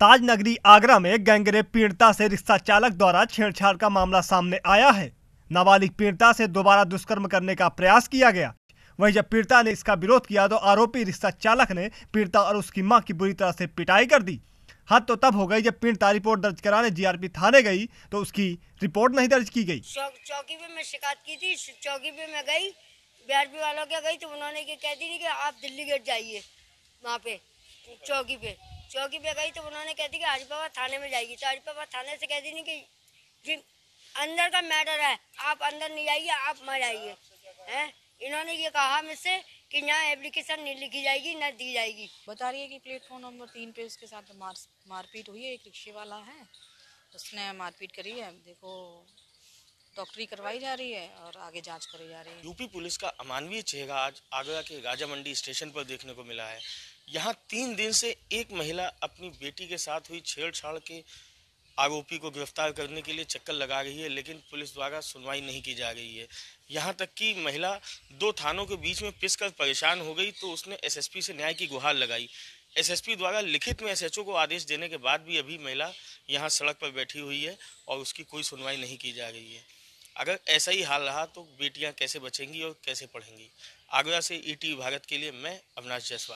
ताज नगरी आगरा में गैंगरेप पीड़िता से रिक्शा चालक द्वारा छेड़छाड़ का मामला सामने आया है नाबालिग पीड़िता से दोबारा दुष्कर्म करने का प्रयास किया गया वहीं जब पीड़िता ने इसका विरोध किया तो आरोपी रिक्शा चालक ने पीड़िता और उसकी मां की बुरी तरह से पिटाई कर दी हद तो तब हो गई जब पीड़िता रिपोर्ट दर्ज कराने जीआरपी थाने गई तो उसकी रिपोर्ट नहीं दर्ज की गई चौकी पे मैं शिकायत की थी चौकी पे मैं गई बीआरपी वालों के गई तो उन्होंने कह दी कि आप दिल्ली गेट जाइए वहाँ पे चौकी पे चौकी पे गई तो उन्होंने कह दी कि हरी पापा थाने में जाएगी तो आज पापा थाने से कह दी नहीं कि जी अंदर का मैटर है आप अंदर नहीं जाइए आप मर जाइए हैं इन्होंने ये कहा मुझसे कि यहाँ एप्लीकेशन नहीं लिखी जाएगी ना दी जाएगी बता रही है कि प्लेटफॉर्म नंबर तीन पे उसके साथ मार मारपीट हुई है एक रिक्शे वाला है उसने मारपीट करी है देखो डॉक्टरी करवाई जा रही है और आगे जांच करी जा रही है यूपी पुलिस का अमानवीय चेहरा आज आगरा के राजा मंडी स्टेशन पर देखने को मिला है यहाँ तीन दिन से एक महिला अपनी बेटी के साथ हुई छेड़छाड़ के आरोपी को गिरफ्तार करने के लिए चक्कर लगा रही है लेकिन पुलिस द्वारा सुनवाई नहीं की जा रही है यहाँ तक कि महिला दो थानों के बीच में पिस परेशान हो गई तो उसने एसएसपी से न्याय की गुहार लगाई एसएसपी द्वारा लिखित में एसएचओ को आदेश देने के बाद भी अभी महिला यहाँ सड़क पर बैठी हुई है और उसकी कोई सुनवाई नहीं की जा रही है अगर ऐसा ही हाल रहा तो बेटियां कैसे बचेंगी और कैसे पढ़ेंगी आगरा से ईटी e भारत के लिए मैं अविनाश जायसवाल